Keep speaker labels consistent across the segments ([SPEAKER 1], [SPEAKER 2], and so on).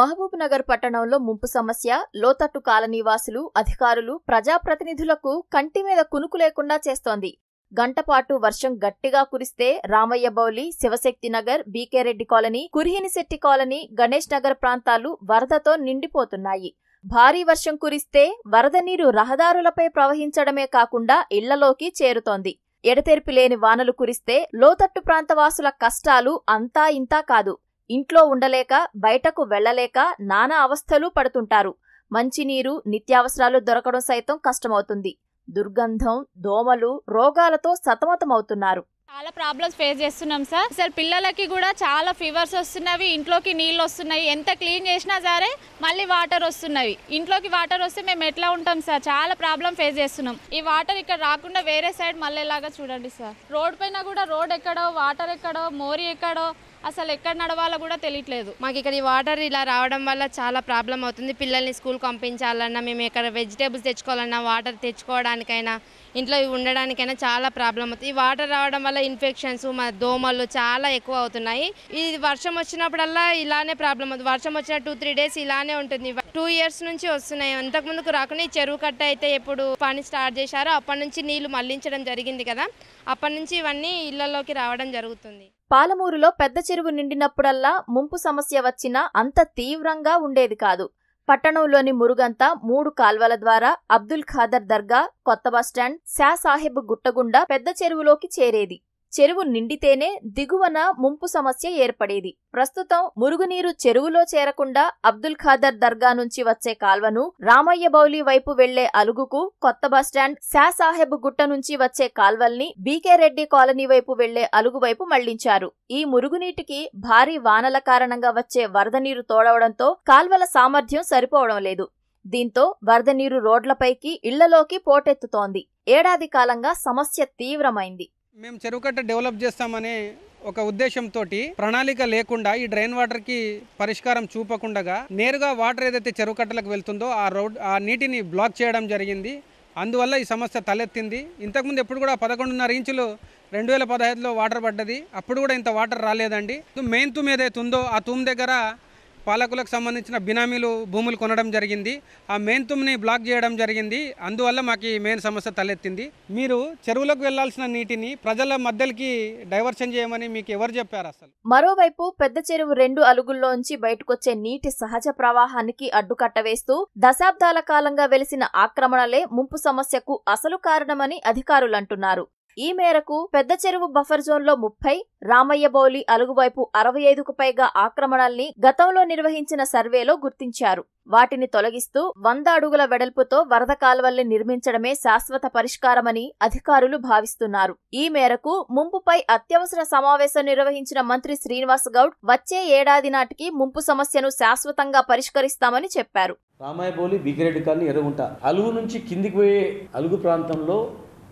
[SPEAKER 1] మహబూబ్నగర్ పట్టణంలో ముంపు సమస్య లోతట్టు కాలనీవాసులు అధికారులు ప్రజాప్రతినిధులకు కంటి మీద కునుకు లేకుండా చేస్తోంది గంటపాటు వర్షం గట్టిగా కురిస్తే రామయ్య బౌలి శివశక్తి నగర్ బీకేరెడ్డి కాలనీ కురిహినిశెట్టి కాలనీ గణేష్ నగర్ ప్రాంతాలు వరదతో నిండిపోతున్నాయి భారీ వర్షం కురిస్తే వరద నీరు రహదారులపై ప్రవహించడమే కాకుండా ఇళ్లలోకి చేరుతోంది ఎడతెరిపి లేని వానలు కురిస్తే లోతట్టు ప్రాంతవాసుల కష్టాలు అంతా ఇంతా కాదు ఇంట్లో ఉండలేక బయటకు వెళ్లలేక నానా అవస్థలు పడుతుంటారు మంచినీరు నిత్యావసరాలు దొరకడం సైతం కష్టమవుతుంది దుర్గంధం దోమలు రోగాలతో సతమతమవుతున్నారు చాలా ప్రాబ్లమ్స్ ఫేస్ చేస్తున్నాం సార్ సార్ పిల్లలకి కూడా చాలా ఫీవర్స్ వస్తున్నవి ఇంట్లోకి నీళ్ళు వస్తున్నాయి ఎంత క్లీన్ చేసినా సరే మళ్ళీ వాటర్ వస్తున్నవి ఇంట్లోకి వాటర్ వస్తే మేము ఎట్లా ఉంటాం సార్ చాలా ప్రాబ్లం ఫేస్ చేస్తున్నాం ఈ వాటర్ ఇక్కడ రాకుండా వేరే సైడ్ మళ్ళీ చూడండి సార్ రోడ్ పైన కూడా రోడ్ ఎక్కడో వాటర్ ఎక్కడో మోరీ ఎక్కడో అసలు ఎక్కడ నడవాలో కూడా తెలియట్లేదు మాకు ఇక్కడ ఈ వాటర్ ఇలా రావడం వల్ల చాలా ప్రాబ్లం అవుతుంది పిల్లల్ని స్కూల్ పంపించాలన్నా మేము ఇక్కడ వెజిటేబుల్స్ తెచ్చుకోవాలన్నా వాటర్ తెచ్చుకోవడానికైనా ఇంట్లో ఉండడానికైనా చాలా ప్రాబ్లం అవుతుంది ఈ వాటర్ రావడం వల్ల ఇన్ఫెక్షన్స్ మా దోమలు చాలా ఎక్కువ అవుతున్నాయి ఇది వర్షం వచ్చినప్పుడల్లా ఇలానే ప్రాబ్లం అవుతుంది వర్షం వచ్చిన టూ త్రీ డేస్ ఇలానే ఉంటుంది టూ ఇయర్స్ నుంచి వస్తున్నాయి అంతకు ముందుకు రాకుండా ఈ చెరువు కట్ట అయితే ఎప్పుడు పని స్టార్ట్ చేశారో అప్పటి నుంచి నీళ్లు మళ్లించడం జరిగింది కదా అప్పటి నుంచి ఇవన్నీ ఇళ్లలోకి రావడం జరుగుతుంది పాలమూరులో పెద్ద చెరువు నిండినప్పుడల్లా ముంపు సమస్య వచ్చినా అంత తీవ్రంగా ఉండేది కాదు పట్టణంలోని మురుగంతా మూడు కాల్వల ద్వారా అబ్దుల్ ఖాదర్ దర్గా కొత్త బస్టాండ్ షా సాహెబ్ గుట్టగుండా పెద్ద చెరువులోకి చేరేది చెరువు నిండితేనే దిగువన ముంపు సమస్య ఏర్పడేది ప్రస్తుతం మురుగునీరు చెరువులో చేరకుండా అబ్దుల్ ఖాదర్ దర్గా నుంచి వచ్చే కాల్వను రామయ్య బౌలి వైపు వెళ్లే అలుగుకు కొత్త బస్టాండ్ సాహెబ్ గుట్ట నుంచి వచ్చే కాల్వల్ని బీకే రెడ్డి కాలనీ వైపు వెళ్లే అలుగు వైపు మళ్లించారు ఈ మురుగునీటికి భారీ వానల కారణంగా వచ్చే వరద నీరు తోడవడంతో కాల్వల సామర్థ్యం సరిపోవడం లేదు దీంతో వరద నీరు రోడ్లపైకి ఇళ్లలోకి పోటెత్తుతోంది ఏడాది కాలంగా సమస్య తీవ్రమైంది
[SPEAKER 2] మేము చెరువుకట్ట డెవలప్ చేస్తామనే ఒక ఉద్దేశంతో ప్రణాళిక లేకుండా ఈ డ్రైన్ వాటర్కి పరిష్కారం చూపకుండగా నేరుగా వాటర్ ఏదైతే చెరువుకట్టలకు వెళ్తుందో ఆ రోడ్ ఆ నీటిని బ్లాక్ చేయడం జరిగింది అందువల్ల ఈ సమస్య తలెత్తింది ఇంతకుముందు ఎప్పుడు కూడా పదకొండున్నర ఇంచులు రెండు వేల పదహైదులో వాటర్ పడ్డది అప్పుడు కూడా ఇంత వాటర్ రాలేదండి మెయిన్ తూమ్ ఏదైతే ఉందో ఆ తూమ్ దగ్గర పాలకులకు సంబంధించిన బినామీలు భూములు కొనడం జరిగింది ఆ మెయిన్ తుమ్ని బ్లాక్ చేయడం జరిగింది అందువల్ల మాకు ఈ మెయిన్ సమస్య తలెత్తింది మీరు చెరువులకు వెళ్లాల్సిన నీటిని ప్రజల మధ్యలకి డైవర్షన్ చేయమని మీకు ఎవరు చెప్పారు అసలు
[SPEAKER 1] మరోవైపు పెద్ద చెరువు రెండు అలుగుల్లోంచి బయటకొచ్చే నీటి సహజ ప్రవాహానికి అడ్డుకట్ట వేస్తూ దశాబ్దాల కాలంగా వెలిసిన ఆక్రమణలే ముంపు సమస్యకు అసలు కారణమని అధికారులంటున్నారు ఈ మేరకు పెద్ద చెరువు బఫర్ జోన్లో ముప్పై రామయ్య బౌలి అలుగువైపు అరవై ఐదుకు పైగా ఆక్రమణల్ని గతంలో నిర్వహించిన సర్వేలో గుర్తించారు వాటిని తొలగిస్తూ వంద అడుగుల వెడల్పుతో వరద కాలువల్ని నిర్మించడమే శాశ్వత పరిష్కారమని అధికారులు భావిస్తున్నారు ఈ మేరకు ముంపుపై అత్యవసర సమావేశం నిర్వహించిన మంత్రి శ్రీనివాస్ గౌడ్ వచ్చే ఏడాది నాటికి ముంపు సమస్యను శాశ్వతంగా పరిష్కరిస్తామని చెప్పారు
[SPEAKER 3] రామాయబోలి బిగిరెడ్డి కాలనీ ఎరుగుంట అలుగు నుంచి కిందికి పోయే అలుగు ప్రాంతంలో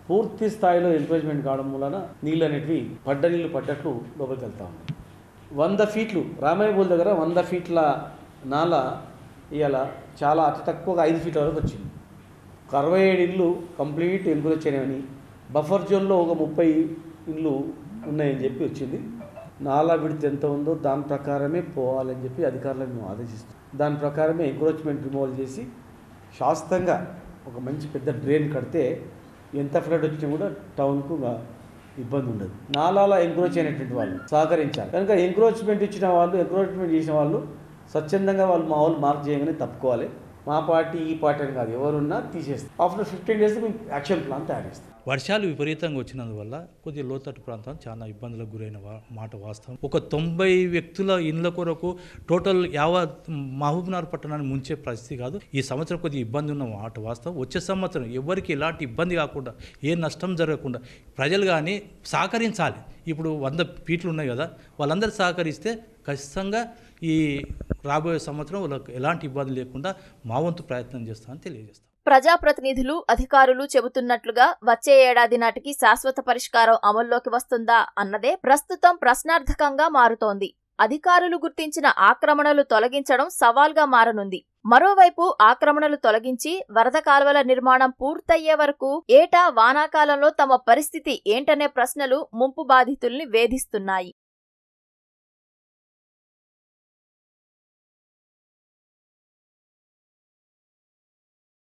[SPEAKER 3] పూర్తి స్థాయిలో ఎంకరేజ్మెంట్ కావడం వలన నీళ్ళు అనేటివి పడ్డ నీళ్ళు పడ్డట్లు లోపలికి వెళ్తా ఉన్నాయి వంద ఫీట్లు రామాయపూల్ దగ్గర వంద ఫీట్ల నాల ఇవాళ చాలా అతి తక్కువగా ఐదు ఫీట్ల వరకు వచ్చింది అరవై ఏడు ఇళ్ళు కంప్లీట్ ఎంకరేజ్ చేయమని బఫర్ జోన్లో ఒక ముప్పై ఇళ్ళు ఉన్నాయని చెప్పి వచ్చింది నాలా విడితే ఎంత ఉందో దాని ప్రకారమే పోవాలని చెప్పి అధికారులను మేము ఆదేశిస్తాం దాని ప్రకారమే ఎంక్రోచ్మెంట్ రిమూవల్ చేసి శాస్త్రంగా ఒక మంచి పెద్ద డ్రైన్ కడితే ఎంత ఫ్లడ్ వచ్చినా కూడా టౌన్కు ఇబ్బంది ఉండదు నాలాలా ఎంక్రోచ్ అయినటువంటి వాళ్ళు సహకరించాలి కనుక ఎంక్రోచ్మెంట్ ఇచ్చిన వాళ్ళు ఎంక్రోచ్మెంట్ చేసిన వాళ్ళు స్వచ్ఛందంగా వాళ్ళు మా వాళ్ళు మార్క్ చేయగానే తప్పుకోవాలి మా పార్టీ ఈ పార్టీ అని కాదు ఎవరున్నా తీసేస్తాం ఆఫ్టర్ ఫిఫ్టీన్ డేస్ మేము యాక్షన్ ప్లాన్ తయారు చేస్తాం వర్షాలు విపరీతంగా వచ్చినందువల్ల కొద్దిగా లోతట్టు ప్రాంతం చాలా ఇబ్బందులకు గురైన మాట వాస్తవం ఒక తొంభై వ్యక్తుల ఇండ్ల కొరకు టోటల్ యావ మహబూబ్నగర్ పట్టణాన్ని ముంచే పరిస్థితి కాదు ఈ సంవత్సరం కొద్దిగా ఇబ్బంది ఉన్న మాట వాస్తవం వచ్చే సంవత్సరం ఎవరికి ఎలాంటి ఇబ్బంది కాకుండా ఏ నష్టం జరగకుండా ప్రజలు కానీ సహకరించాలి ఇప్పుడు వంద పీట్లు ఉన్నాయి కదా వాళ్ళందరూ సహకరిస్తే ఖచ్చితంగా ఈ రాబోయే సంవత్సరం వాళ్ళకు ఎలాంటి ఇబ్బంది లేకుండా మా వంతు ప్రయత్నం చేస్తామని తెలియజేస్తాం
[SPEAKER 1] ప్రజాప్రతినిధులు అధికారులు చెబుతున్నట్లుగా వచ్చే ఏడాది నాటికి శాశ్వత పరిష్కారం అమల్లోకి వస్తుందా అన్నదే ప్రస్తుతం ప్రశ్నార్థకంగా మారుతోంది అధికారులు గుర్తించిన ఆక్రమణలు తొలగించడం సవాల్గా మారనుంది మరోవైపు ఆక్రమణలు తొలగించి వరద కాలువల నిర్మాణం పూర్తయ్యే వరకు ఏటా వానాకాలంలో తమ పరిస్థితి ఏంటనే ప్రశ్నలు ముంపు బాధితుల్ని వేధిస్తున్నాయి